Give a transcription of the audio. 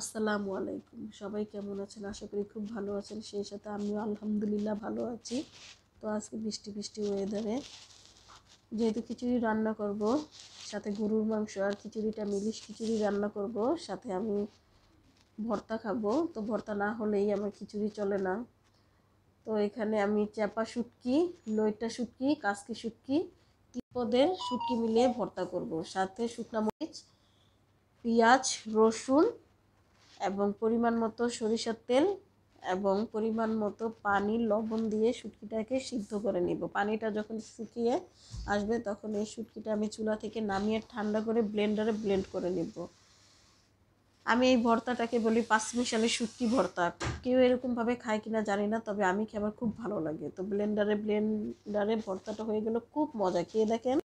আসসালামু আলাইকুম সবাই কেমন আছেন আশা করি খুব ভালো আছেন সেই সাথে আমিও আলহামদুলিল্লাহ ভালো আছি তো আজকে বৃষ্টি বৃষ্টি ওয়েদারে যেহেতু খিচুড়ি রান্না করব সাথে গরুর মাংস আর খিচুড়িটা মিলিশ খিচুড়ি রান্না করব সাথে আমি ভর্তা খাবো তো ভর্তা না হলেই আমার খিচুড়ি চলে না তো এখানে আমি চাপা শুটকি লইটা শুটকি কাসকি শুটকি পদের শুটকি মিলিয়ে ভর্তা করব সাথে শুকনা মরিচ পেঁয়াজ রসুন এবং পরিমাণ মতো সরিষার তেল এবং পরিমাণ মতো পানি লবণ দিয়ে শুটকিটাকে সিদ্ধ করে নিব পানিটা যখন শুকিয়ে আসবে তখন এই শুটকিটা আমি চুলা থেকে নামিয়ে ঠান্ডা করে ব্লেন্ডারে ব্লেন্ড করে নিব আমি এই ভর্তাটাকে বলি পাঁচমিশালের শুটকি ভর্তা কেউ এরকমভাবে খায় কিনা জানি না তবে আমি খাবার খুব ভালো লাগে তো ব্লেন্ডারে ব্লেন্ডারে ভর্তাটা হয়ে গেলো খুব মজা খেয়ে দেখেন